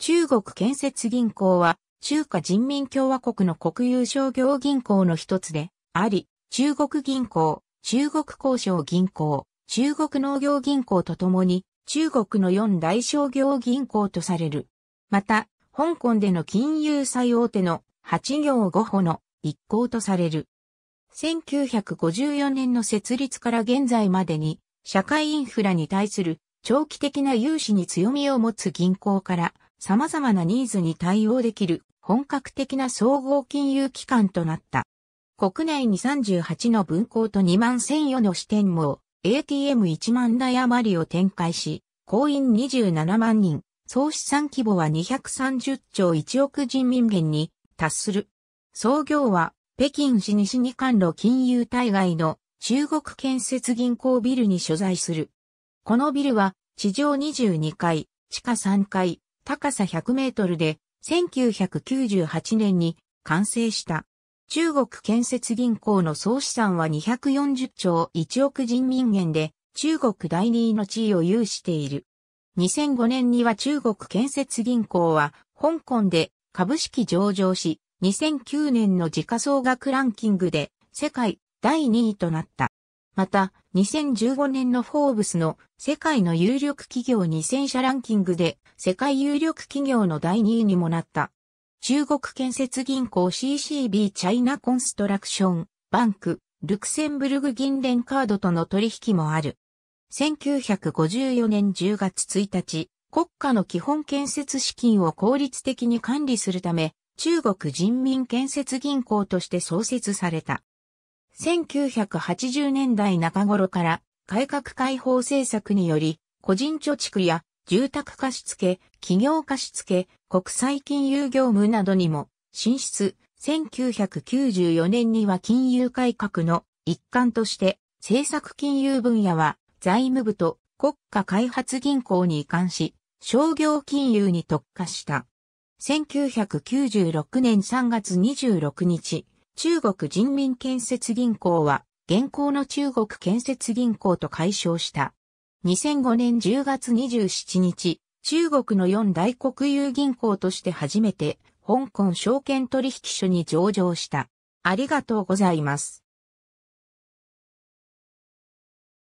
中国建設銀行は、中華人民共和国の国有商業銀行の一つで、あり、中国銀行、中国交渉銀行、中国農業銀行とともに、中国の四大商業銀行とされる。また、香港での金融最大手の八行五歩の一行とされる。1954年の設立から現在までに、社会インフラに対する長期的な融資に強みを持つ銀行から、様々なニーズに対応できる本格的な総合金融機関となった。国内に38の分校と2万1004の支店も ATM1 万台余りを展開し、行員27万人、総資産規模は230兆1億人民元に達する。創業は北京市西に関路金融対外の中国建設銀行ビルに所在する。このビルは地上22階、地下3階、高さ100メートルで1998年に完成した。中国建設銀行の総資産は240兆1億人民元で中国第2位の地位を有している。2005年には中国建設銀行は香港で株式上場し、2009年の時価総額ランキングで世界第2位となった。また、2015年のフォーブスの世界の有力企業2000社ランキングで世界有力企業の第2位にもなった。中国建設銀行 CCB チャイナコンストラクション、バンク、ルクセンブルグ銀連カードとの取引もある。1954年10月1日、国家の基本建設資金を効率的に管理するため、中国人民建設銀行として創設された。1980年代中頃から改革開放政策により、個人貯蓄や住宅貸付、企業貸付、国際金融業務などにも進出、1994年には金融改革の一環として、政策金融分野は財務部と国家開発銀行に移管し、商業金融に特化した。1996年3月26日、中国人民建設銀行は、現行の中国建設銀行と解消した。2005年10月27日、中国の4大国有銀行として初めて、香港証券取引所に上場した。ありがとうございます。